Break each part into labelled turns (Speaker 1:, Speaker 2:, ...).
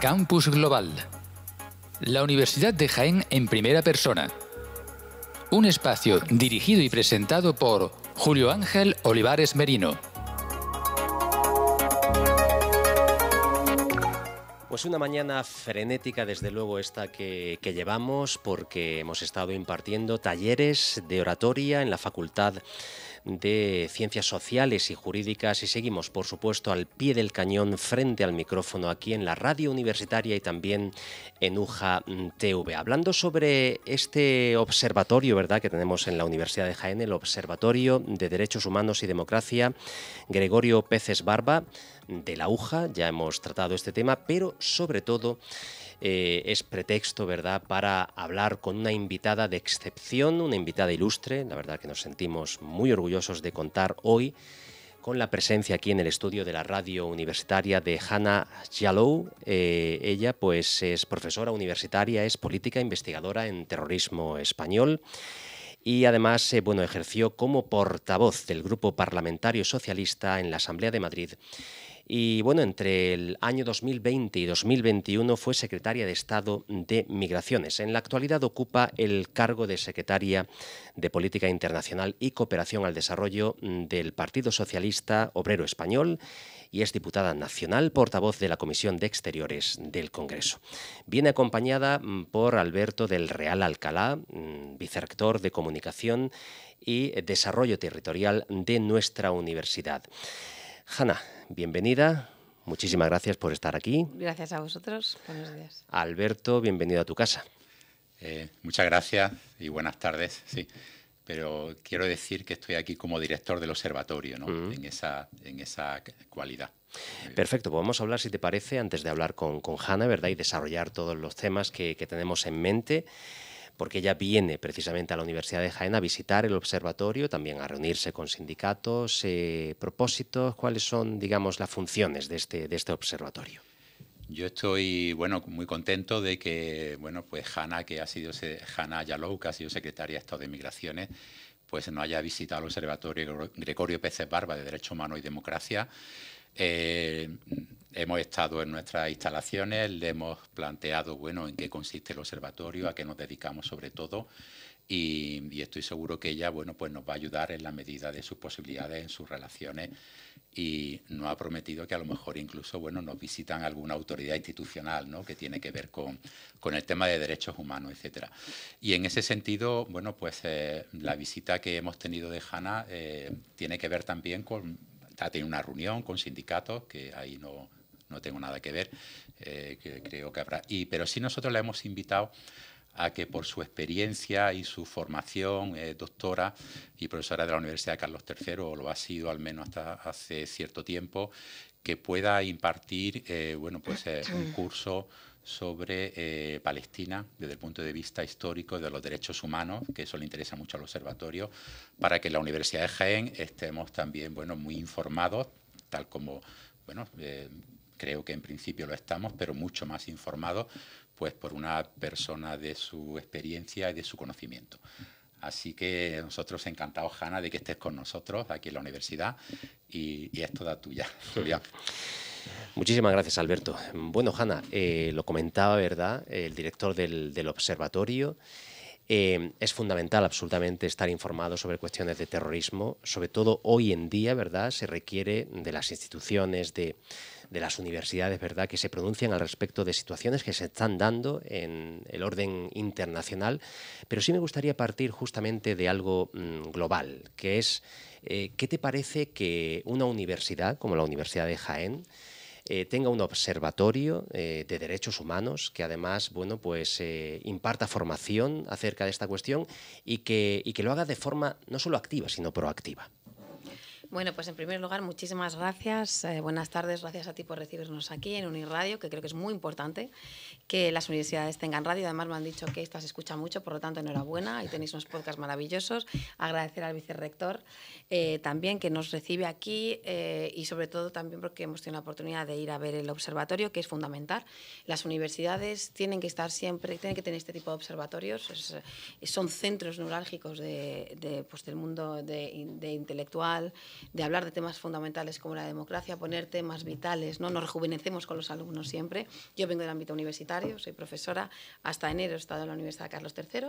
Speaker 1: Campus Global. La Universidad de Jaén en primera persona. Un espacio dirigido y presentado por Julio Ángel Olivares Merino.
Speaker 2: Pues una mañana frenética, desde luego, esta que, llevamos, porque hemos estado impartiendo talleres de oratoria en la Facultad de Ciencias Sociales y Jurídicas y seguimos, por supuesto, al pie del cañón, frente al micrófono, aquí en la radio universitaria y también en UJA TV. Hablando sobre este observatorio, ¿verdad?, que tenemos en la Universidad de Jaén, el Observatorio de Derechos Humanos y Democracia, Gregorio Peces Barba, de la UJA, ya hemos tratado este tema, pero sobre todo eh, es pretexto, ¿verdad?, para hablar con una invitada de excepción, una invitada ilustre, la verdad que nos sentimos muy orgullosos de contar hoy con la presencia aquí en el estudio de la radio universitaria de Hannah Jalou. Eh, ella pues es profesora universitaria, es política investigadora en terrorismo español y además eh, bueno, ejerció como portavoz del Grupo Parlamentario Socialista en la Asamblea de Madrid y bueno, entre el año 2020 y 2021 fue secretaria de Estado de Migraciones. En la actualidad ocupa el cargo de secretaria de Política Internacional y Cooperación al Desarrollo del Partido Socialista Obrero Español y es diputada nacional, portavoz de la Comisión de Exteriores del Congreso. Viene acompañada mm, por Alberto del Real Alcalá, mm, vicerrector de Comunicación y Desarrollo Territorial de nuestra universidad bienvenida. Muchísimas gracias por estar aquí.
Speaker 3: Gracias a vosotros. Buenos días.
Speaker 2: Alberto, bienvenido a tu casa. Eh, muchas gracias y buenas tardes. Sí,
Speaker 1: pero quiero decir que estoy aquí como director del observatorio, ¿no? en, esa, en esa
Speaker 2: cualidad. Perfecto, Podemos pues hablar, si te parece, antes de hablar con, con Hanna, ¿verdad? Y desarrollar todos los temas que tenemos en mente porque ella viene precisamente a la Universidad de Jaén a visitar el observatorio, también a reunirse con sindicatos, eh, propósitos, cuáles son, digamos, las funciones este, de este, observatorio.
Speaker 1: Yo estoy bueno, muy contento de que bueno, pues Hanna, que ha sido que ha sido secretaria de Estado de Migraciones, pues no haya visitado el Observatorio Gregorio Pérez Barba de Derecho Humano y Democracia, eh, hemos estado en nuestras instalaciones, le hemos planteado, bueno, en qué consiste el observatorio, a qué nos dedicamos sobre todo, y, estoy seguro que ella, bueno, pues nos va a ayudar en la medida de sus posibilidades, en sus relaciones, y nos ha prometido que a lo mejor incluso, bueno, nos visitan alguna autoridad institucional, ¿no?, que tiene que ver con, el tema de derechos humanos, etcétera. Y en ese sentido, bueno, pues eh, la visita que hemos tenido de Hanna eh, tiene que ver también con ha tenido una reunión con sindicatos, que ahí no, tengo nada que ver, eh, que creo que habrá. Y, pero sí nosotros la hemos invitado a que por su experiencia y su formación eh, doctora y profesora de la Universidad de Carlos III, o lo ha sido al menos hasta hace cierto tiempo, que pueda impartir eh, bueno, pues, un curso sobre eh, Palestina desde el punto de vista histórico de los derechos humanos, que eso le interesa mucho al observatorio, para que en la Universidad de Jaén estemos también bueno, muy informados, tal como bueno, eh, creo que en principio lo estamos, pero mucho más informados pues, por una persona de su experiencia y de su conocimiento. Así que nosotros encantados, Hanna, de que estés con nosotros aquí en la universidad y, y es toda
Speaker 2: tuya, Muchísimas gracias, Alberto. Bueno, Hanna, eh, lo comentaba, ¿verdad? El director del, observatorio. Eh, es fundamental absolutamente estar informado sobre cuestiones de terrorismo, sobre todo hoy en día, ¿verdad? Se requiere de las instituciones, de, las universidades, ¿verdad?, que se pronuncian al respecto de situaciones que se están dando en el orden internacional. Pero sí me gustaría partir justamente de algo mm, global, que es eh, ¿Qué te parece que una universidad como la Universidad de Jaén eh, tenga un observatorio eh, de derechos humanos que además pues, imparta formación acerca de esta cuestión y que lo haga de forma no solo activa, sino proactiva.
Speaker 3: Bueno, pues en primer lugar, muchísimas gracias. Eh, buenas tardes, gracias a ti por recibirnos aquí en Unirradio, que creo que es muy importante que las universidades tengan radio. Además, me han dicho que esta se escucha mucho, por lo tanto, enhorabuena. Ahí tenéis unos podcasts maravillosos. Agradecer al vicerrector eh, también que nos recibe aquí eh, y, sobre todo, también porque hemos tenido la oportunidad de ir a ver el observatorio, que es fundamental. Las universidades tienen que estar siempre, tienen que tener este tipo de observatorios. son centros neurálgicos de, pues, del mundo de, de intelectual de hablar de temas fundamentales como la democracia, poner temas vitales, ¿no? Nos rejuvenecemos con los alumnos siempre. Yo vengo del ámbito universitario, soy profesora, hasta enero he estado en la Universidad Carlos III.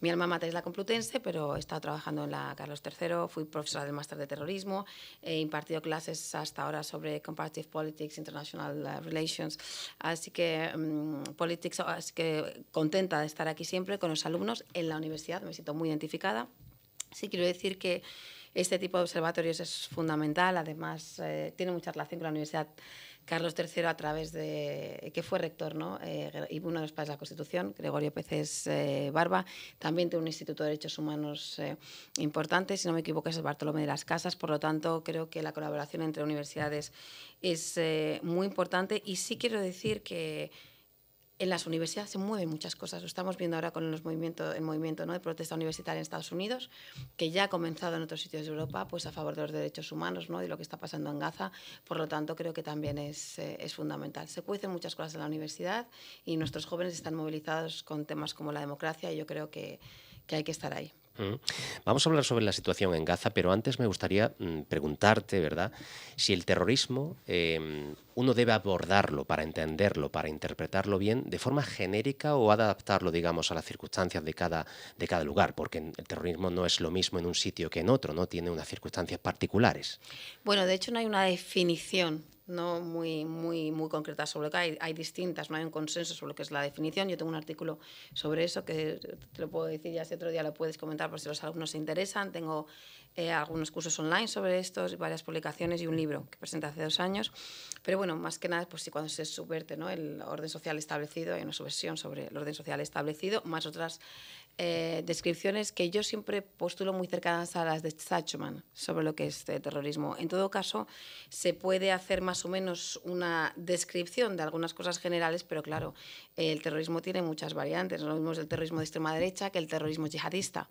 Speaker 3: Mi alma mater es la Complutense, pero he estado trabajando en la Carlos III, fui profesora del máster de terrorismo, he impartido clases hasta ahora sobre Comparative Politics, International uh, Relations, así que mm, politics, así que contenta de estar aquí siempre con los alumnos en la universidad, me siento muy identificada. Sí quiero decir que este tipo de observatorios es fundamental, además eh, tiene mucha relación con la Universidad Carlos III a través de, que fue rector ¿no? Eh, y uno de los padres de la Constitución, Gregorio Peces eh, Barba, también tiene un Instituto de Derechos Humanos importante, si no me equivoco es el Bartolomé de las Casas, por lo tanto creo que la colaboración entre universidades es muy importante y sí quiero decir que en las universidades se mueven muchas cosas. Lo estamos viendo ahora con los movimientos, el movimiento ¿no? de protesta universitaria en Estados Unidos, que ya ha comenzado en otros sitios de Europa, pues a favor de los derechos humanos ¿no? y lo que está pasando en Gaza. Por lo tanto, creo que también eh, es, fundamental. Se cuecen muchas cosas en la universidad y nuestros jóvenes están movilizados con temas como la democracia y yo creo que, que hay que estar ahí.
Speaker 2: Vamos a hablar sobre la situación en Gaza, pero antes me gustaría mm, preguntarte, ¿verdad? Si el terrorismo em, uno debe abordarlo para entenderlo, para interpretarlo bien, de forma genérica o adaptarlo, digamos, a las circunstancias de cada, de cada lugar, porque el terrorismo no es lo mismo en un sitio que en otro, ¿no? Tiene unas circunstancias particulares.
Speaker 3: Bueno, de hecho no hay una definición no muy, muy, muy concretas sobre lo que hay. Hay distintas, no hay un consenso sobre lo que es la definición. Yo tengo un artículo sobre eso que te lo puedo decir ya si otro día lo puedes comentar por si los alumnos se interesan. Tengo eh, algunos cursos online sobre esto, varias publicaciones y un libro que presenté hace dos años. Pero bueno, más que nada, pues si cuando se subverte ¿no? el orden social establecido, hay una subversión sobre el orden social establecido, más otras eh, descripciones que yo siempre postulo muy cercanas a las de Sachman sobre lo que es eh, terrorismo. En todo caso, se puede hacer más o menos una descripción de algunas cosas generales, pero claro, el terrorismo tiene muchas variantes. No lo mismo es el terrorismo de extrema derecha que el terrorismo yihadista.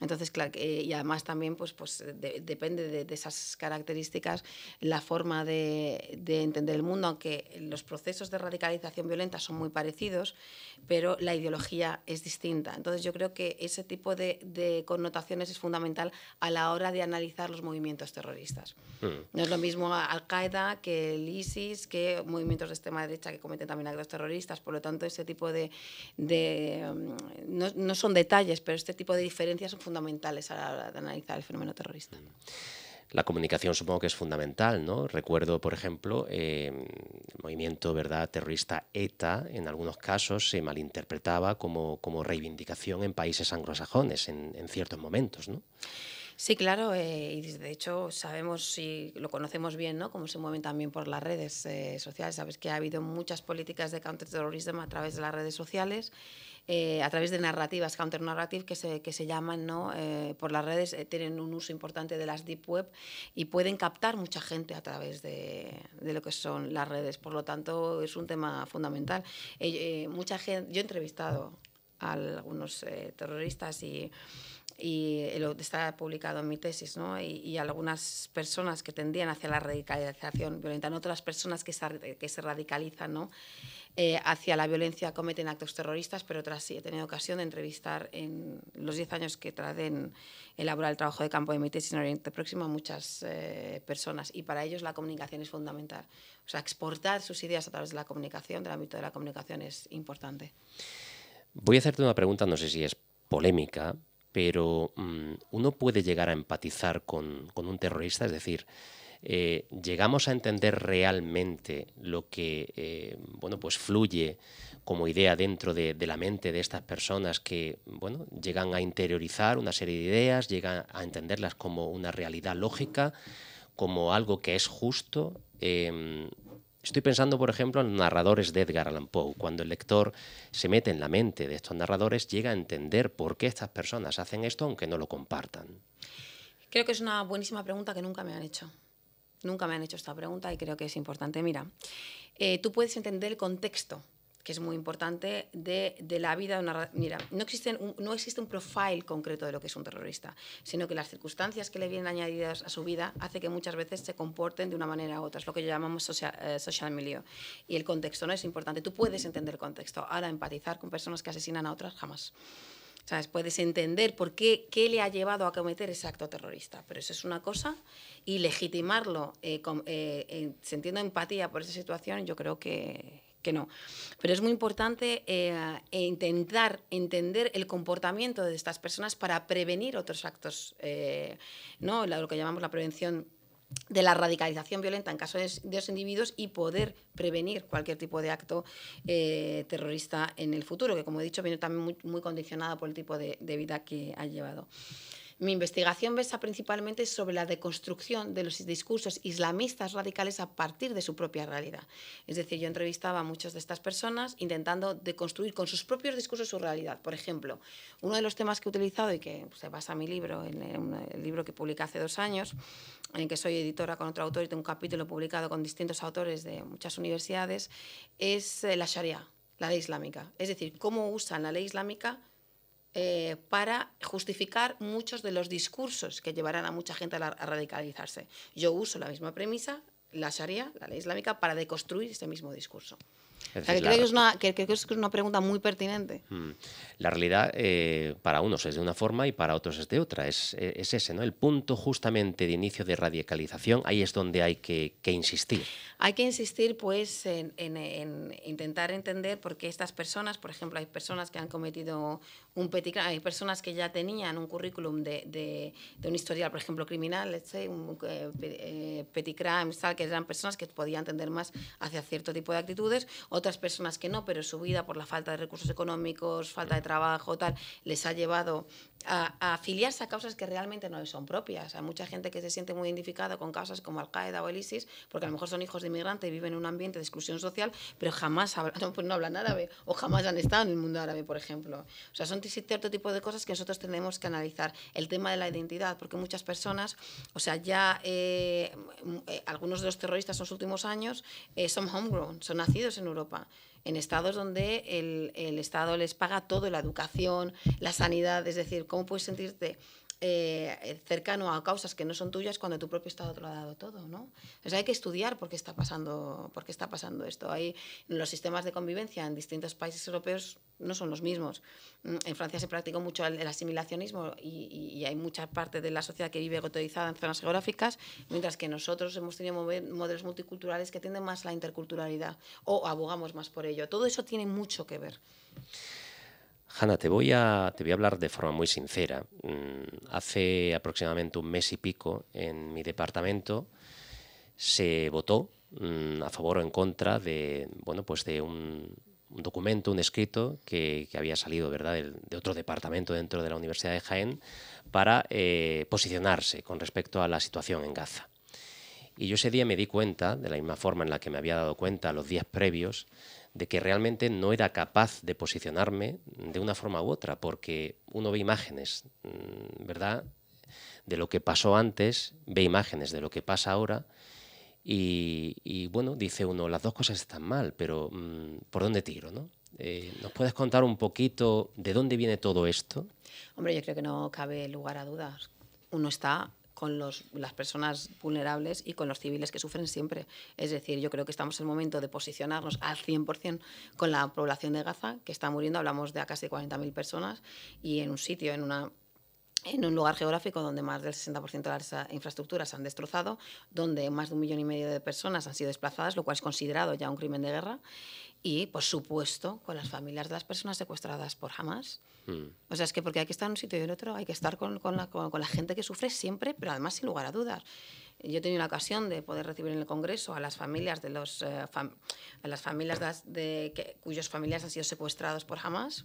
Speaker 3: Entonces, claro, eh, y además también pues, pues depende de, esas características la forma de, de, entender el mundo, aunque los procesos de radicalización violenta son muy parecidos, pero la ideología es distinta. Entonces, yo creo que ese tipo de, connotaciones es fundamental a la hora de analizar los movimientos terroristas. Hmm. No es lo mismo Al-Qaeda que el ISIS, que movimientos de extrema derecha que cometen también actos terroristas. Por lo tanto, ese tipo de... Mm, no, no son detalles, pero este tipo de diferencias fundamentales a la hora de analizar el fenómeno terrorista.
Speaker 2: La comunicación supongo que es fundamental, ¿no? Recuerdo, por ejemplo, eh, el movimiento ¿verdad? terrorista ETA en algunos casos se malinterpretaba como, reivindicación en países anglosajones en, ciertos momentos, ¿no?
Speaker 3: Sí, claro, eh, y de hecho sabemos y lo conocemos bien, ¿no? Cómo se mueven también por las redes eh, sociales. Sabes que ha habido muchas políticas de counterterrorismo a través de las redes sociales eh, a través de narrativas, counter-narrative, que se, que se llaman ¿no? Eh, por las redes, eh, tienen un uso importante de las deep web y pueden captar mucha gente a través de, de lo que son las redes. Por lo tanto, es un tema fundamental. mucha gente, yo he entrevistado a algunos terroristas y y está publicado en mi tesis, ¿no? y, algunas personas que tendían hacia la radicalización violenta, no otras personas que se, radicalizan ¿no? Eh, hacia la violencia cometen actos terroristas, pero otras sí. He tenido ocasión de entrevistar en los 10 años que traté en elaborar el trabajo de campo de mi tesis en Oriente Próximo a muchas eh, personas y para ellos la comunicación es fundamental. O sea, exportar sus ideas a través de la comunicación, del ámbito de la comunicación, es importante.
Speaker 2: Voy a hacerte una pregunta, no sé si es polémica, pero mm, uno puede llegar a empatizar con, un terrorista, es decir, eh, llegamos a entender realmente lo que eh, bueno, pues fluye como idea dentro de, la mente de estas personas que bueno, llegan a interiorizar una serie de ideas, llegan a entenderlas como una realidad lógica, como algo que es justo. Em, Estoy pensando, por ejemplo, en los narradores de Edgar Allan Poe. Cuando el lector se mete en la mente de estos narradores, llega a entender por qué estas personas hacen esto aunque no lo compartan.
Speaker 3: Creo que es una buenísima pregunta que nunca me han hecho. Nunca me han hecho esta pregunta y creo que es importante. Mira, eh, tú puedes entender el contexto que es muy importante, de, de la vida de una... Mira, no, existen no existe un profile concreto de lo que es un terrorista, sino que las circunstancias que le vienen añadidas a su vida hace que muchas veces se comporten de una manera u otra, es lo que llamamos eh, social, social milieu. Y el contexto no es importante, tú puedes entender el contexto, ahora empatizar con personas que asesinan a otras jamás. ¿Sabes? Puedes entender por qué, qué le ha llevado a cometer ese acto terrorista, pero eso es una cosa y legitimarlo eh, eh, sintiendo empatía por esa situación yo creo que, que no. Pero es muy importante eh, intentar entender el comportamiento de estas personas para prevenir otros actos, eh, ¿no? lo que llamamos la prevención de la radicalización violenta en caso de, de los individuos y poder prevenir cualquier tipo de acto eh, terrorista en el futuro, que como he dicho viene también muy, muy condicionada por el tipo de, de vida que ha llevado. Mi investigación versa principalmente sobre la deconstrucción de los discursos islamistas radicales a partir de su propia realidad. Es decir, yo entrevistaba a muchas de estas personas intentando deconstruir con sus propios discursos su realidad. Por ejemplo, uno de los temas que he utilizado y que pues, se basa en mi libro, en el libro que publicé hace dos años, en el que soy editora con otro autor y tengo un capítulo publicado con distintos autores de muchas universidades, es eh, la Sharia, la ley islámica. Es decir, cómo usan la ley islámica eh, para justificar muchos de los discursos que llevarán a mucha gente a, radicalizarse. Yo uso la misma premisa, la Sharia, la ley islámica, para deconstruir este mismo discurso. creo que, es una, pregunta muy pertinente.
Speaker 2: Mm. La realidad eh, para unos es de una forma y para otros es de otra. Eh, es, ese, ¿no? El punto justamente de inicio de radicalización, ahí es donde hay que, insistir.
Speaker 3: Hay que insistir, pues, en, en, intentar entender por qué estas personas, por ejemplo, hay personas que han cometido un Hay personas que ya tenían un currículum de, de, de un historial, por ejemplo, criminal, ¿sí? un, eh, eh, petit crime, tal, que eran personas que podían tender más hacia cierto tipo de actitudes, otras personas que no, pero su vida por la falta de recursos económicos, falta de trabajo, tal, les ha llevado a, afiliarse a causas que realmente no son propias. Hay mucha gente que se siente muy identificada con causas como Al-Qaeda o el ISIS, porque a lo mejor son hijos de inmigrantes y viven en un ambiente de exclusión social, pero jamás no, pues no hablan árabe o jamás han estado en el mundo árabe, por ejemplo. O sea, son existe cierto tipo de cosas que nosotros tenemos que analizar. El tema de la identidad, porque muchas personas, o sea, ya eh, eh, algunos de los terroristas en los últimos años eh, son homegrown, son nacidos en Europa en estados donde el, el, Estado les paga todo, la educación, la sanidad, es decir, ¿cómo puedes sentirte eh, cercano a causas que no son tuyas cuando tu propio Estado te lo ha dado todo, ¿no? hay que estudiar por qué está pasando, por está pasando esto. Hay, los sistemas de convivencia en distintos países europeos no son los mismos. Mm, en Francia se practicó mucho el, asimilacionismo y, hay mucha parte de la sociedad que vive gotorizada en zonas geográficas, mientras que nosotros hemos tenido modelos multiculturales que tienden más a la interculturalidad o abogamos más por ello. Todo eso tiene mucho que ver.
Speaker 2: Hanna, te voy, a, te voy a hablar de forma muy sincera. Mm, hace aproximadamente un mes y pico en mi departamento se votó mm, a favor o en contra de, bueno, pues de un, documento, un escrito que, había salido ¿verdad? De, otro departamento dentro de la Universidad de Jaén para eh, posicionarse con respecto a la situación en Gaza. Y yo ese día me di cuenta, de la misma forma en la que me había dado cuenta los días previos, de que realmente no era capaz de posicionarme de una forma u otra, porque uno ve imágenes, mm, ¿verdad? De lo que pasó antes, ve imágenes de lo que pasa ahora, y, bueno, dice uno, las dos cosas están mal, pero mm, ¿por dónde tiro, no? Eh, ¿Nos puedes contar un poquito de dónde viene todo esto?
Speaker 3: Hombre, yo creo que no cabe lugar a dudas. Uno está con las personas vulnerables y con los civiles que sufren siempre. Es decir, yo creo que estamos en el momento de posicionarnos al 100% con la población de Gaza, que está muriendo, hablamos de a casi 40.000 personas, y en un sitio, en una en un lugar geográfico donde más del 60% de las eh, infraestructuras se han destrozado, donde más de un millón y medio de personas han sido desplazadas, lo cual es considerado ya un crimen de guerra, y, por supuesto, con las familias de las personas secuestradas por Hamas. Hmm. O sea, es que porque hay que estar en un sitio y en otro, hay que estar con, la, gente que sufre siempre, pero además sin lugar a dudas. Yo he tenido la ocasión de poder recibir en el Congreso a las familias de los eh, las familias de, cuyos familiares han sido secuestrados por Hamas,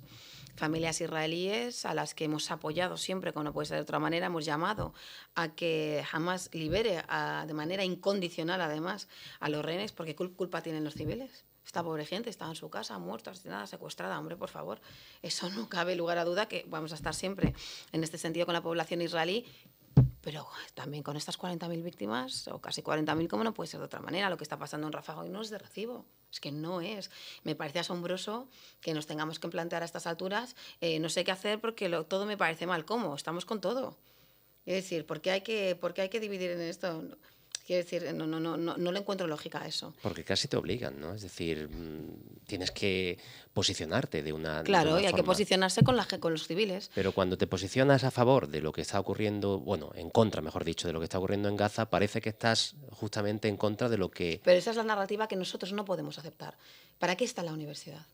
Speaker 3: familias israelíes a las que hemos apoyado siempre, como no puede ser de otra manera, hemos llamado a que Hamas libere ah, de manera incondicional, además, a los rehenes, porque culpa tienen los civiles. Esta pobre gente está en su casa, muerta, asesinada, secuestrada. Hombre, por favor, eso no cabe lugar a duda que vamos a estar siempre en este sentido con la población israelí. Pero también con estas 40.000 víctimas, o casi 40.000, como no puede ser de otra manera, lo que está pasando en Rafa hoy no es de recibo. Es que no es. Me parece asombroso que nos tengamos que plantear a estas alturas, eh, no sé qué hacer porque todo me parece mal. ¿Cómo? Estamos con todo. Es decir, ¿por hay que, por qué hay que dividir en esto? Quiero decir, no, no, no, no, le encuentro lógica a eso.
Speaker 2: Porque casi te obligan, ¿no? Es decir, mm, tienes que posicionarte de una. Claro, y hay que
Speaker 3: posicionarse con, la, con los civiles.
Speaker 2: Pero cuando te posicionas a favor de lo que está ocurriendo, bueno, en contra, mejor dicho, de lo que está ocurriendo en Gaza, parece que estás justamente en contra de lo que.
Speaker 3: Pero esa es la narrativa que nosotros no podemos aceptar. ¿Para qué está la universidad?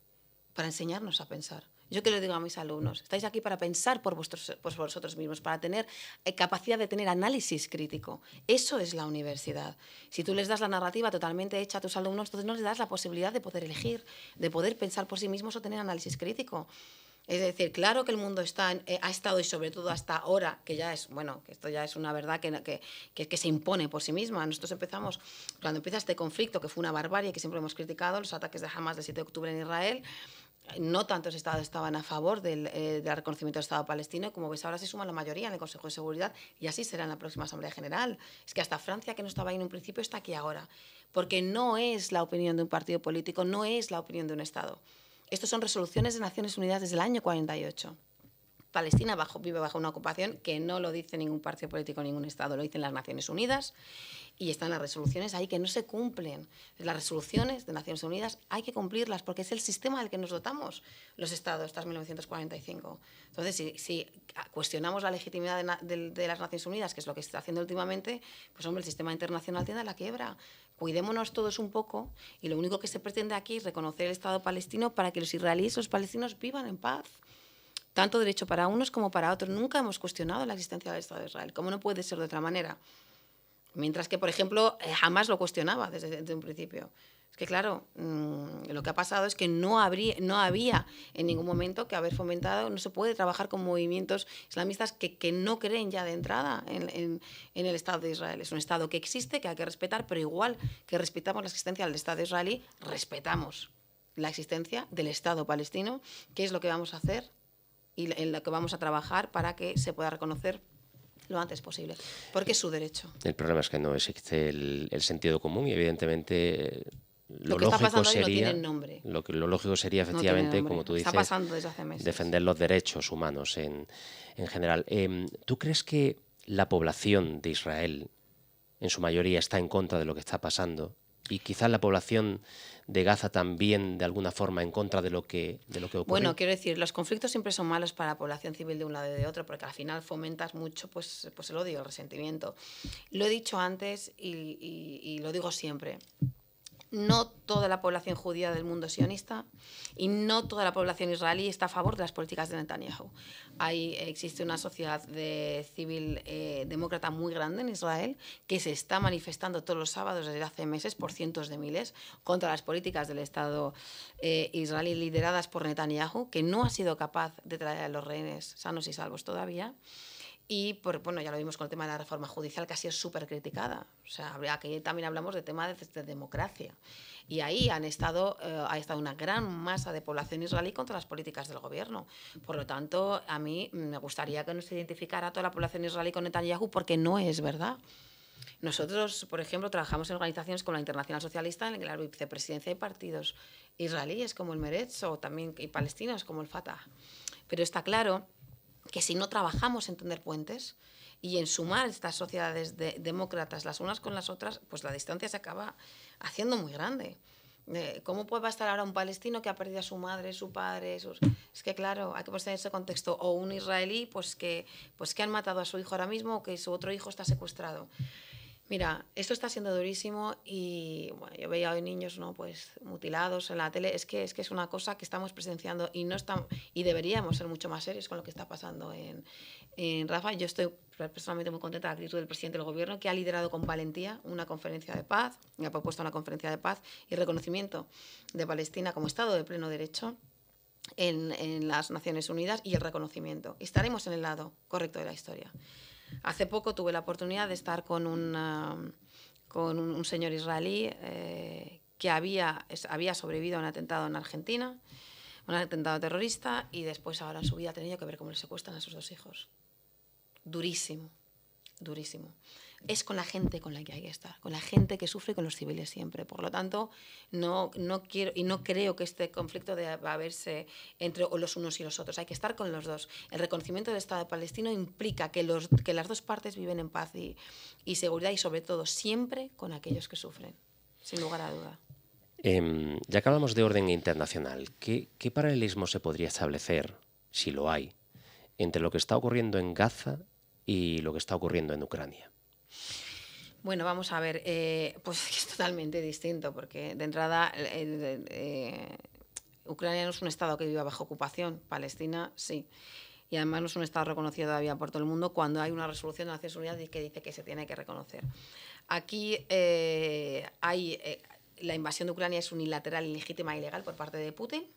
Speaker 3: Para enseñarnos a pensar yo que le digo a mis alumnos, estáis aquí para pensar por, pues, vosotros mismos, para tener eh, capacidad de tener análisis crítico. Eso es la universidad. Si tú les das la narrativa totalmente hecha a tus alumnos, entonces no les das la posibilidad de poder elegir, de poder pensar por sí mismos o tener análisis crítico. Es decir, claro que el mundo está, eh, ha estado y sobre todo hasta ahora, que ya es, bueno, que esto ya es una verdad que, que, se impone por sí misma. Nosotros empezamos, cuando empieza este conflicto, que fue una barbarie, que siempre hemos criticado, los ataques de Hamas del 7 de octubre en Israel, no tantos estados estaban a favor eh, del, reconocimiento del Estado palestino, como ves ahora se suma la mayoría en el Consejo de Seguridad y así será en la próxima Asamblea General. Es que hasta Francia, que no estaba ahí en un principio, está aquí ahora, porque no es la opinión de un partido político, no es la opinión de un Estado. Estas son resoluciones de Naciones Unidas desde el año 48. Palestina vive bajo una ocupación que no lo dice ningún partido político, ningún Estado, lo dicen las Naciones Unidas y están las resoluciones ahí que no se cumplen. Las resoluciones de Naciones Unidas hay que cumplirlas porque es el sistema del que nos dotamos los Estados tras 1945. Entonces, si, cuestionamos la legitimidad de, las Naciones Unidas, que es lo que está haciendo últimamente, pues hombre, el sistema internacional tiene la quiebra. Cuidémonos todos un poco y lo único que se pretende aquí es reconocer el Estado palestino para que los israelíes y los palestinos vivan en paz tanto derecho para unos como para otros. Nunca hemos cuestionado la existencia del Estado de Israel, ¿Cómo no puede ser de otra manera. Mientras que, por ejemplo, eh, jamás lo cuestionaba desde, un principio. Es que, claro, mm, lo que ha pasado es que no, había en ningún momento que haber fomentado, no se puede trabajar con movimientos islamistas que, no creen ya de entrada en, el Estado de Israel. Es un Estado que existe, que hay que respetar, pero igual que respetamos la existencia del Estado de israelí, respetamos la existencia del Estado palestino, que es lo que vamos a hacer y en la que vamos a trabajar para que se pueda reconocer lo antes posible, porque es su derecho.
Speaker 2: El problema es que no existe el, sentido común y evidentemente lo, lógico sería
Speaker 3: Lo,
Speaker 2: lógico sería efectivamente, como tú dices, defender los derechos humanos en, general. Em, ¿Tú crees que la población de Israel en su mayoría está en contra de lo que está pasando y quizás la población de Gaza también de alguna forma en contra de lo que de lo que ocurre. Bueno,
Speaker 3: quiero decir, los conflictos siempre son malos para la población civil de un lado y de otro, porque al final fomentas mucho pues, pues el odio, el resentimiento. Lo he dicho antes y, y lo digo siempre no toda la población judía del mundo sionista y no toda la población israelí está a favor de las políticas de Netanyahu. Hay, existe una sociedad de civil eh, demócrata muy grande en Israel que se está manifestando todos los sábados desde hace meses por cientos de miles contra las políticas del Estado eh, israelí lideradas por Netanyahu, que no ha sido capaz de traer a los rehenes sanos y salvos todavía. Y bueno, ya lo vimos con el tema de la reforma judicial, que ha sido súper criticada. O sea, aquí también hablamos de tema de, democracia. Y ahí han estado, eh, ha estado una gran masa de población israelí contra las políticas del gobierno. Por lo tanto, a mí me gustaría que nos identificara toda la población israelí con Netanyahu, porque no es verdad. Nosotros, por ejemplo, trabajamos en organizaciones como la Internacional Socialista, en la vicepresidencia de partidos israelíes como el Meretz o también y palestinos como el Fatah. Pero está claro que si no trabajamos en tender puentes y en sumar estas sociedades de, demócratas las unas con las otras, pues la distancia se acaba haciendo muy grande. Eh, ¿Cómo puede estar ahora un palestino que ha perdido a su madre, su padre? Es que claro, hay que en ese contexto. O un israelí pues que, pues que han matado a su hijo ahora mismo o que su otro hijo está secuestrado. Mira, esto está siendo durísimo y bueno, yo veía hoy niños no pues mutilados en la tele, es que es que es una cosa que estamos presenciando y no y deberíamos ser mucho más serios con lo que está pasando en, en Rafa. Yo estoy personalmente muy contenta de la actitud del presidente del gobierno que ha liderado con valentía una conferencia de paz, y ha propuesto una conferencia de paz y reconocimiento de Palestina como estado de pleno derecho. en las Naciones Unidas y el reconocimiento. Estaremos en el lado correcto de la historia. Hace poco tuve la oportunidad de estar con, un, señor israelí eh, que había, había sobrevivido a un atentado en Argentina, un atentado terrorista, y después ahora su vida ha tenido que ver cómo le secuestran a sus dos hijos. Durísimo, durísimo es con la gente con la que hay que estar, con la gente que sufre y con los civiles siempre. Por lo tanto, no, quiero y no creo que este conflicto deba verse entre los unos y los otros. Hay que estar con los dos. El reconocimiento del Estado palestino implica que, las dos partes viven en paz y, seguridad y, sobre todo, siempre con aquellos que sufren, sin lugar a duda.
Speaker 2: Em, ya que hablamos de orden internacional, ¿qué paralelismo se podría establecer, si lo hay, entre lo que está ocurriendo en Gaza y lo que está ocurriendo en Ucrania?
Speaker 3: Bueno, vamos a ver, eh, pues es totalmente distinto, porque de entrada eh, eh, Ucrania no es un Estado que viva bajo ocupación, Palestina sí. Y además no es un Estado reconocido todavía por todo el mundo cuando hay una resolución de Naciones Unidas que dice que se tiene que reconocer. Aquí hay, la invasión de Ucrania es unilateral, ilegítima y e ilegal por parte de Putin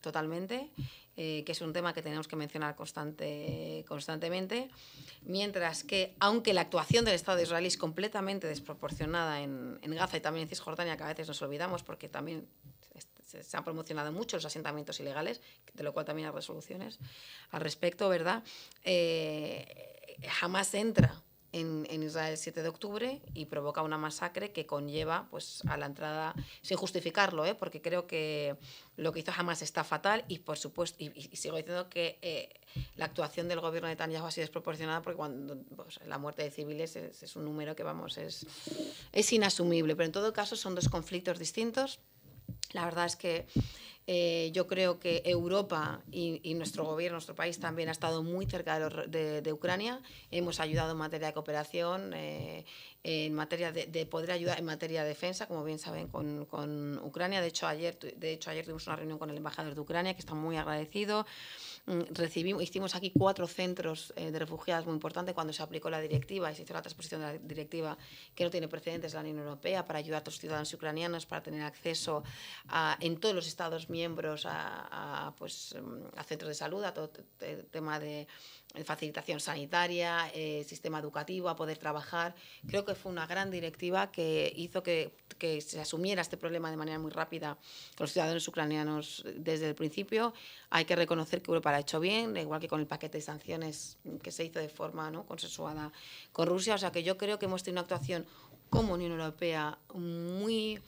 Speaker 3: totalmente, eh, que es un tema que tenemos que mencionar constante, constantemente, mientras que, aunque la actuación del Estado de israelí es completamente desproporcionada en, Gaza y también en Cisjordania, que a veces nos olvidamos porque también se han promocionado mucho los asentamientos ilegales, de lo cual también hay resoluciones al respecto, ¿verdad? Eh, jamás entra en, Israel el 7 de octubre y provoca una masacre que conlleva pues, a la entrada, sin justificarlo, ¿eh? porque creo que lo que hizo Hamas está fatal y, por supuesto, y, sigo diciendo que eh, la actuación del gobierno de Netanyahu ha sido desproporcionada porque cuando, pues, la muerte de civiles es, es, un número que, vamos, es, es inasumible. Pero en todo caso son dos conflictos distintos. La verdad es que eh, yo creo que Europa y, nuestro gobierno, nuestro país también ha estado muy cerca de, Ucrania. Hemos ayudado en materia de cooperación, eh, en materia de, de, poder ayudar en materia de defensa, como bien saben, con, Ucrania. De hecho, ayer, de hecho, ayer tuvimos una reunión con el embajador de Ucrania, que está muy agradecido. Mm, recibimos, hicimos aquí cuatro centros eh, de refugiados muy importantes cuando se aplicó la directiva y se hizo la transposición de la directiva que no tiene precedentes en la Unión Europea para ayudar a los ciudadanos ucranianos para tener acceso en todos los Estados miembros a, pues, mm, a centros de salud, a todo eh, tema de eh, facilitación sanitaria, eh, sistema educativo, a poder trabajar. Creo que fue una gran directiva que hizo que, se asumiera este problema de manera muy rápida con los ciudadanos ucranianos eh, desde el principio. Hay que reconocer que Europa lo ha hecho bien, igual que con el paquete de sanciones que se hizo de forma ¿no? consensuada con Rusia. O sea que yo creo que hemos tenido una actuación como Unión Europea muy...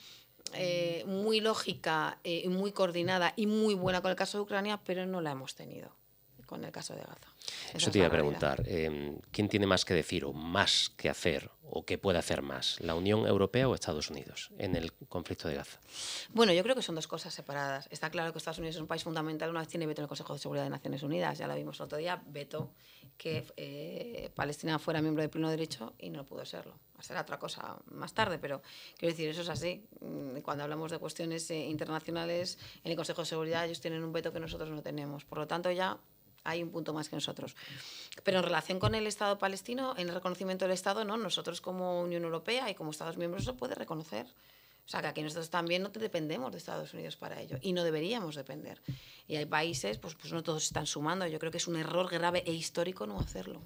Speaker 3: muy lógica, muy coordinada y muy buena con el caso de Ucrania, pero no la hemos tenido con el caso de Gaza. Eso te iba a preguntar.
Speaker 2: Em, ¿Quién tiene más que decir o más que hacer o qué puede hacer más, la Unión Europea o Estados Unidos en el conflicto de Gaza?
Speaker 3: Bueno, yo creo que son dos cosas separadas. Está claro que Estados Unidos es un país fundamental, una vez tiene veto en el Consejo de Seguridad de Naciones Unidas, ya lo vimos el otro día, veto que eh, Palestina fuera miembro de pleno derecho y no pudo serlo. Será otra cosa más tarde, pero quiero decir, eso es así. Mm, cuando hablamos de cuestiones eh, internacionales, en el Consejo de Seguridad ellos tienen un veto que nosotros no tenemos. Por lo tanto, ya hay un punto más que nosotros. Pero en relación con el Estado palestino, en el reconocimiento del Estado, no, nosotros como Unión Europea y como Estados miembros lo puede reconocer. O sea, que aquí nosotros también no dependemos de Estados Unidos para ello y no deberíamos depender. Y hay países, pues, pues no todos están sumando. Yo creo que es un error grave e histórico no hacerlo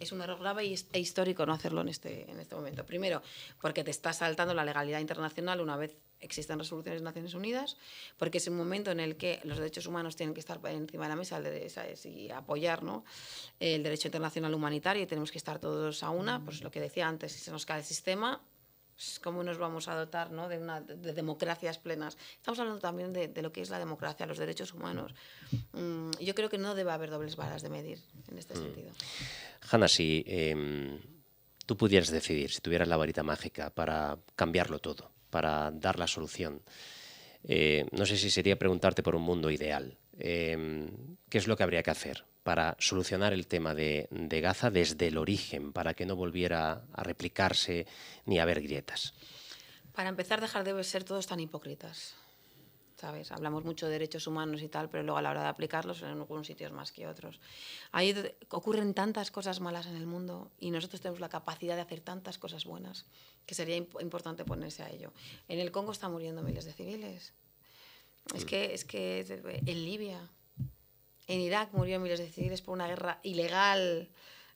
Speaker 3: es un error grave e histórico no hacerlo en este, en este momento. Primero, porque te está saltando la legalidad internacional una vez existen resoluciones de Naciones Unidas, porque es un momento en el que los derechos humanos tienen que estar encima de la mesa y apoyar el derecho internacional humanitario y tenemos que estar todos a una, pues lo que decía antes, si se nos cae el sistema, cómo nos vamos a dotar de, democracias plenas. Estamos hablando también de, lo que es la democracia, los derechos humanos. Mm, yo creo que no debe haber dobles varas de medir en este mm. sentido.
Speaker 2: Hanna, si em, tú pudieras decidir, si tuvieras la varita mágica para cambiarlo todo, para dar la solución, eh, no sé si sería preguntarte por un mundo ideal. Em, ¿Qué es lo que habría que hacer? para solucionar el tema de, Gaza desde el origen, para que no volviera a replicarse ni a haber grietas?
Speaker 3: Para empezar, dejar de ser todos tan hipócritas. ¿Sabes? Hablamos mucho de derechos humanos y tal, pero luego a la hora de aplicarlos en algunos sitios más que otros. Ahí ocurren tantas cosas malas en el mundo y nosotros tenemos la capacidad de hacer tantas cosas buenas que sería importante ponerse a ello. En el Congo están muriendo miles de civiles. Es mm. que, es que en Libia, en Irak murieron miles de civiles por una guerra ilegal.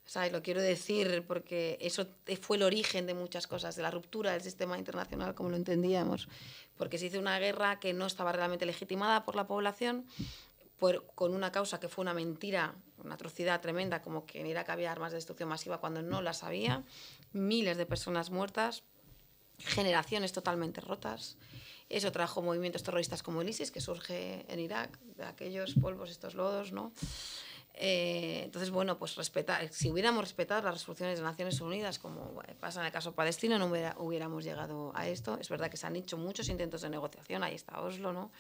Speaker 3: ¿sabes? Lo quiero decir porque eso fue el origen de muchas cosas, de la ruptura del sistema internacional como lo entendíamos. Porque se hizo una guerra que no estaba realmente legitimada por la población, por, con una causa que fue una mentira, una atrocidad tremenda, como que en Irak había armas de destrucción masiva cuando no las había, miles de personas muertas, generaciones totalmente rotas. Eso trajo movimientos terroristas como el ISIS, que surge en Irak, de aquellos polvos, estos lodos, ¿no? Eh, entonces, bueno, pues respetar, si hubiéramos respetado las resoluciones de Naciones Unidas, como pasa en el caso palestino, no hubiéramos llegado a esto. Es verdad que se han hecho muchos intentos de negociación, ahí está Oslo, ¿no?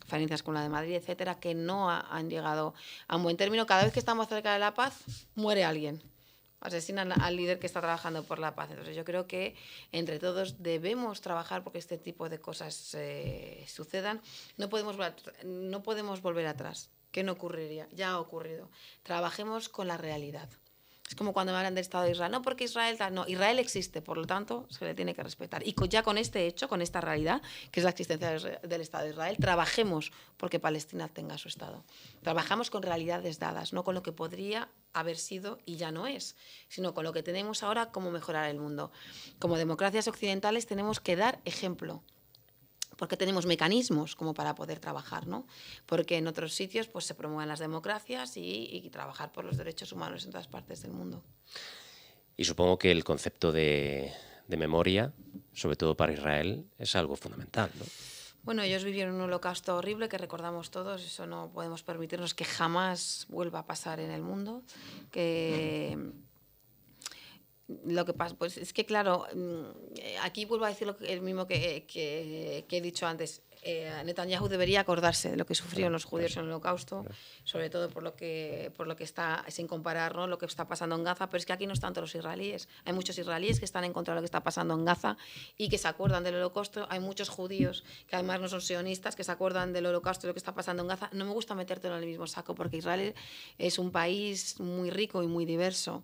Speaker 3: Conferencias con la de Madrid, etcétera, que no han llegado a buen término. Cada vez que estamos cerca de la paz, muere alguien asesinan al líder que está trabajando por la paz. Entonces yo creo que entre todos debemos trabajar porque este tipo de cosas eh, sucedan. No podemos, no podemos volver atrás, que no ocurriría, ya ha ocurrido. Trabajemos con la realidad. Es como cuando me hablan del Estado de Israel. No, porque Israel No, Israel existe, por lo tanto, se le tiene que respetar. Y ya con este hecho, con esta realidad, que es la existencia del Estado de Israel, trabajemos porque Palestina tenga su Estado. Trabajamos con realidades dadas, no con lo que podría haber sido y ya no es, sino con lo que tenemos ahora, cómo mejorar el mundo. Como democracias occidentales tenemos que dar ejemplo porque tenemos mecanismos como para poder trabajar, ¿no? Porque en otros sitios pues, se promueven las democracias y, trabajar por los derechos humanos en todas partes del mundo.
Speaker 2: Y supongo que el concepto de, memoria, sobre todo para Israel, es algo fundamental, ¿no?
Speaker 3: Bueno, ellos vivieron un holocausto horrible que recordamos todos, eso no podemos permitirnos que jamás vuelva a pasar en el mundo, que... Lo que pasa, pues es que claro, mm, eh, aquí vuelvo a decir lo que, el mismo que, eh, he dicho antes. Eh, Netanyahu debería acordarse de lo que sufrieron los judíos en el Holocausto, sobre todo por lo que, por lo que está, sin comparar lo que está pasando en Gaza, pero es que aquí no están todos los israelíes. Hay muchos israelíes que están en contra de lo que está pasando en Gaza y que se acuerdan del Holocausto. Hay muchos judíos que además no son sionistas, que se acuerdan del Holocausto y lo que está pasando en Gaza. No me gusta metértelo en el mismo saco porque Israel es un país muy rico y muy diverso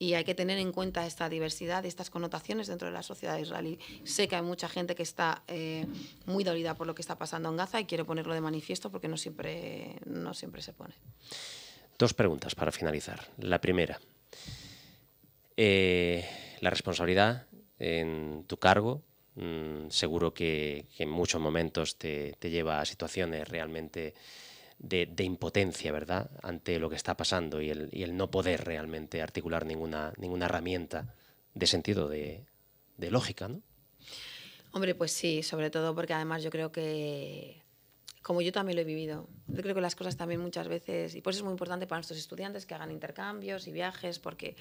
Speaker 3: y hay que tener en cuenta esta diversidad, y estas connotaciones dentro de la sociedad israelí. Sé que hay mucha gente que está eh, muy dolida por lo que está pasando en Gaza y quiero ponerlo de manifiesto porque no siempre, no siempre se pone.
Speaker 2: Dos preguntas para finalizar. La primera, eh, la responsabilidad en tu cargo mm, seguro que, en muchos momentos te, lleva a situaciones realmente de, impotencia, ¿verdad?, ante lo que está pasando y el, no poder realmente articular ninguna, herramienta de sentido, de, lógica, ¿no?
Speaker 3: Hombre, pues sí, sobre todo porque además yo creo que como yo también lo he vivido. Yo creo que las cosas también muchas veces, y por eso es muy importante para nuestros estudiantes que hagan intercambios y viajes, porque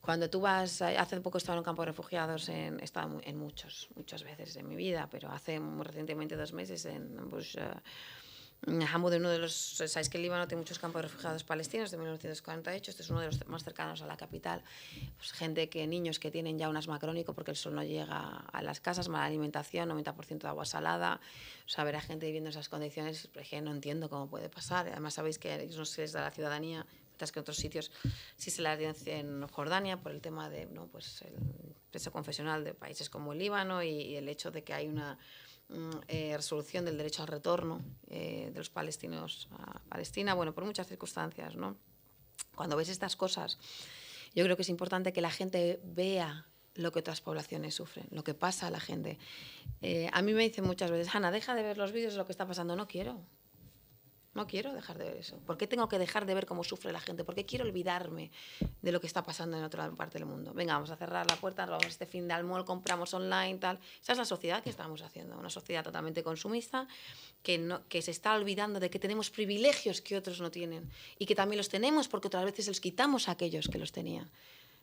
Speaker 3: cuando tú vas, hace poco estaba en un campo de refugiados, en, he estado en muchos, muchas veces en mi vida, pero hace muy recientemente dos meses en, en pues, Bush, eh, Hamburgo de uno de los, sabéis que el Líbano tiene muchos campos de refugiados palestinos de 1948, este es uno de los más cercanos a la capital, pues gente que, niños que tienen ya un asma crónico porque el sol no llega a las casas, mala alimentación, 90% de agua salada, o sea, ver a gente viviendo en esas condiciones, pues, que no entiendo cómo puede pasar, además sabéis que no se les da la ciudadanía, mientras que en otros sitios sí se la dan en Jordania por el tema de, no, pues el peso confesional de países como el Líbano y el hecho de que hay una Mm, eh, resolución del derecho al retorno eh, de los palestinos a Palestina, bueno, por muchas circunstancias, ¿no? Cuando ves estas cosas, yo creo que es importante que la gente vea lo que otras poblaciones sufren, lo que pasa a la gente. Eh, a mí me dicen muchas veces, Ana, deja de ver los vídeos de lo que está pasando, no quiero. No quiero dejar de ver eso. ¿Por qué tengo que dejar de ver cómo sufre la gente? ¿Por qué quiero olvidarme de lo que está pasando en otra parte del mundo? Venga, vamos a cerrar la puerta, robamos este fin de almuerzo, compramos online, tal. Esa es la sociedad que estamos haciendo, una sociedad totalmente consumista que, que se está olvidando de que tenemos privilegios que otros no tienen y que también los tenemos porque otras veces los quitamos a aquellos que los tenían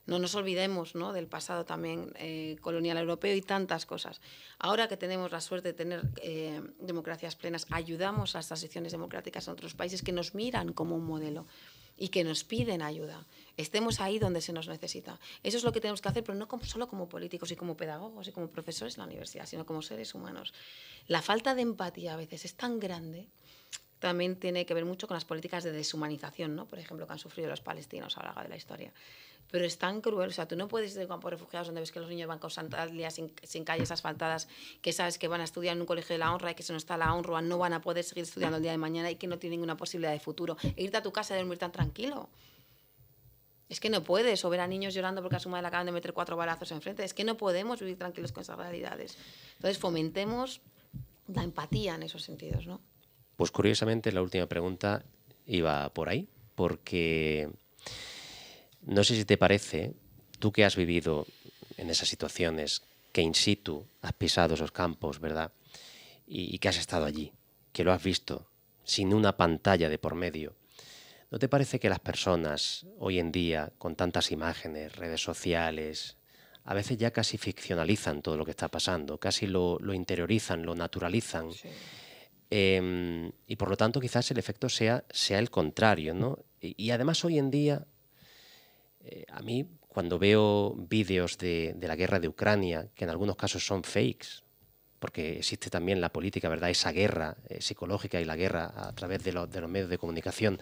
Speaker 3: no nos olvidemos ¿no? del pasado también eh, colonial europeo y tantas cosas. Ahora que tenemos la suerte de tener eh, democracias plenas, ayudamos a las transiciones democráticas en otros países que nos miran como un modelo y que nos piden ayuda. Estemos ahí donde se nos necesita. Eso es lo que tenemos que hacer, pero no solo como políticos y como pedagogos y como profesores en la universidad, sino como seres humanos. La falta de empatía a veces es tan grande también tiene que ver mucho con las políticas de deshumanización, ¿no? por ejemplo, que han sufrido los palestinos a lo largo de la historia. Pero es tan cruel, o sea, tú no puedes ir a campo de refugiados donde ves que los niños van con sandalias sin, calles asfaltadas, que sabes que van a estudiar en un colegio de la honra y que si no está la honra no van a poder seguir estudiando el día de mañana y que no tienen ninguna posibilidad de futuro. E irte a tu casa y dormir tan tranquilo. Es que no puedes, o ver a niños llorando porque a su madre le acaban de meter cuatro balazos enfrente. Es que no podemos vivir tranquilos con esas realidades. Entonces, fomentemos la empatía en esos sentidos, ¿no?
Speaker 2: Pues curiosamente la última pregunta iba por ahí, porque no sé si te parece, tú que has vivido en esas situaciones, que in situ has pisado esos campos, ¿verdad? Y, que has estado allí, que lo has visto, sin una pantalla de por medio. ¿No te parece que las personas hoy en día, con tantas imágenes, redes sociales, a veces ya casi ficcionalizan todo lo que está pasando, casi lo, lo interiorizan, lo naturalizan? Em, y por lo tanto, quizás el efecto sea, sea el contrario. ¿no? Y, además, hoy en día, eh, a mí, cuando veo vídeos de, de, la guerra de Ucrania, que en algunos casos son fakes, porque existe también la política, ¿verdad? Esa guerra eh, psicológica y la guerra a través de, de, los medios de comunicación.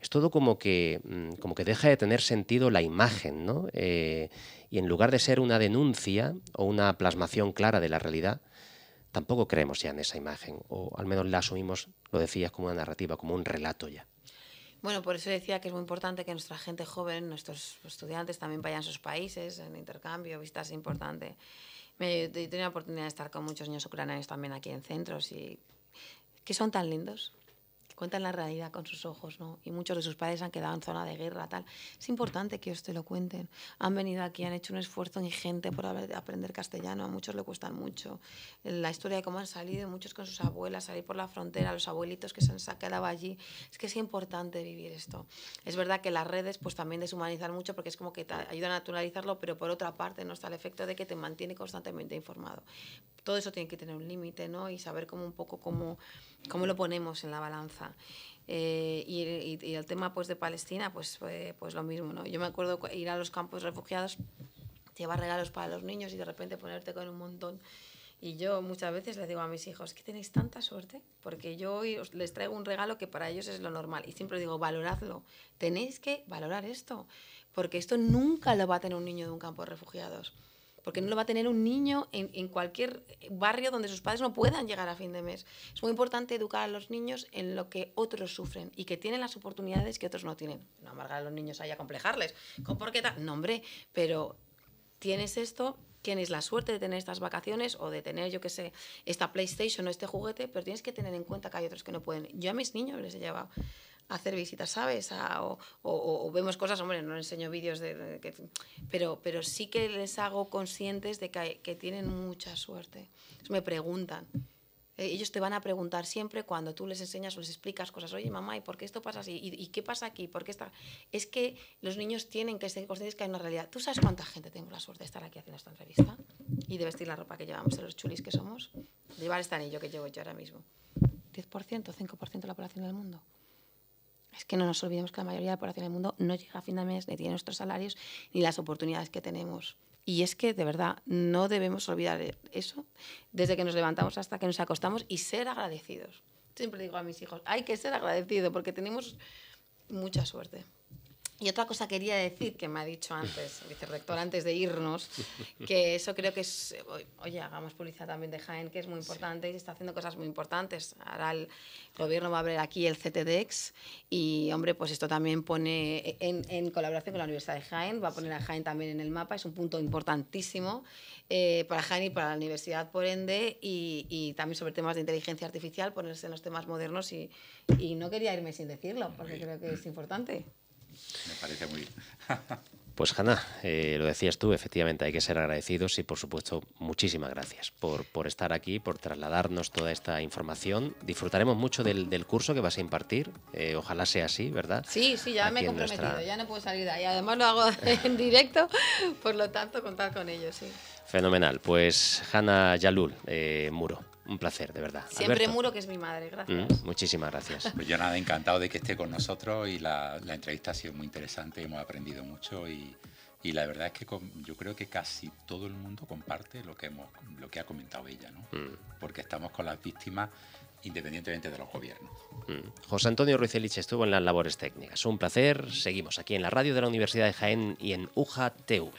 Speaker 2: Es todo como que, mm, como que deja de tener sentido la imagen, ¿no? Eh, y en lugar de ser una denuncia o una plasmación clara de la realidad, tampoco creemos ya
Speaker 3: en esa imagen,
Speaker 2: o al menos la asumimos, lo decías, como una narrativa, como un relato ya.
Speaker 3: Bueno, por eso decía que es muy importante que nuestra gente joven, nuestros estudiantes también vayan a sus países en intercambio, visitas importante. Me, he tenido la oportunidad de estar con muchos niños ucranianos también aquí en centros y que son tan lindos cuentan la realidad con sus ojos, ¿no? Y muchos de sus padres han quedado en zona de guerra, tal. Es importante que os lo cuenten. Han venido aquí, han hecho un esfuerzo ingente por aprender castellano, a muchos le cuestan mucho. La historia de cómo han salido, muchos con sus abuelas, salir por la frontera, los abuelitos que se han quedado allí. Es que es importante vivir esto. Es verdad que las redes pues también deshumanizan mucho porque es como que te ayudan a naturalizarlo, pero por otra parte no está el efecto de que te mantiene constantemente informado todo eso tiene que tener un límite, ¿no? Y saber cómo un poco cómo, lo ponemos en la balanza. Eh, y, el tema pues de Palestina, pues, pues, lo mismo, Yo me acuerdo ir a los campos refugiados, llevar regalos para los niños y de repente ponerte con un montón. Y yo muchas veces les digo a mis hijos, que tenéis tanta suerte, porque yo les traigo un regalo que para ellos es lo normal. Y siempre digo, valoradlo, tenéis que valorar esto, porque esto nunca lo va a tener un niño de un campo de refugiados porque no lo va a tener un niño en, en, cualquier barrio donde sus padres no puedan llegar a fin de mes. Es muy importante educar a los niños en lo que otros sufren y que tienen las oportunidades que otros no tienen. No amargar a los niños ahí, con ¿Por qué tal? No, hombre, pero tienes esto, tienes la suerte de tener estas vacaciones o de tener, yo qué sé, esta PlayStation o este juguete, pero tienes que tener en cuenta que hay otros que no pueden. Yo a mis niños les he llevado hacer visitas, ¿sabes? o, vemos cosas, hombre, no enseño vídeos pero, sí que les hago conscientes de que, tienen mucha suerte. me preguntan. Eh, ellos te van a preguntar siempre cuando tú les enseñas o les explicas cosas, oye mamá, ¿y por qué esto pasa así? ¿Y, qué pasa aquí? ¿Por qué está? Es que los niños tienen que ser conscientes que hay una realidad. ¿Tú sabes cuánta gente tengo la suerte de estar aquí haciendo esta entrevista? Y de vestir la ropa que llevamos, de los chulis que somos, de llevar este anillo que llevo yo ahora mismo. ¿10%, 5% de la población del mundo? es que no nos olvidemos que la mayoría de la población del mundo no llega a fin de mes, ni tiene nuestros salarios, ni las oportunidades que tenemos. Y es que, de verdad, no debemos olvidar eso desde que nos levantamos hasta que nos acostamos y ser agradecidos. Siempre digo a mis hijos, hay que ser agradecido porque tenemos mucha suerte. Y otra cosa quería decir que me ha dicho antes, el vicerrector, antes de irnos, que eso creo que es, oye, hagamos publicidad también de Jaén, que es muy importante y se está haciendo cosas muy importantes. Ahora el gobierno va a abrir aquí el CTDEX y, hombre, pues esto también pone, en, colaboración con la Universidad de Jaén, va a poner a Jaén también en el mapa, es un punto importantísimo eh, para Jaén y para la universidad, por ende, y, también sobre temas de inteligencia artificial, ponerse en los temas modernos y no quería irme sin decirlo, porque creo que es importante.
Speaker 2: Me parece muy bien. Pues Hanna, eh, lo decías tú, efectivamente hay que ser agradecidos y por supuesto muchísimas gracias por, estar aquí, por trasladarnos toda esta información. Disfrutaremos mucho del, curso que vas a impartir, eh, ojalá sea así, ¿verdad? Sí, sí, ya me he comprometido, ya
Speaker 3: no puedo salir de ahí. Además lo hago en directo, por lo tanto contar con ellos, sí.
Speaker 2: Fenomenal, pues Hanna Yalul, eh, Muro, un placer, de verdad. Siempre Muro,
Speaker 3: que es mi madre, gracias.
Speaker 2: Mm, muchísimas gracias. Pues yo nada, encantado de que esté con
Speaker 1: nosotros y la, entrevista ha sido muy interesante, hemos aprendido mucho y, la verdad es que yo creo que casi todo el mundo comparte lo que, hemos, lo que ha comentado ella, ¿no? Mm. Porque
Speaker 2: estamos con las víctimas independientemente de los gobiernos. Mm. José Antonio Ruiz estuvo en las labores técnicas. Un placer. Seguimos aquí en la radio de la Universidad de Jaén y en UJA TV.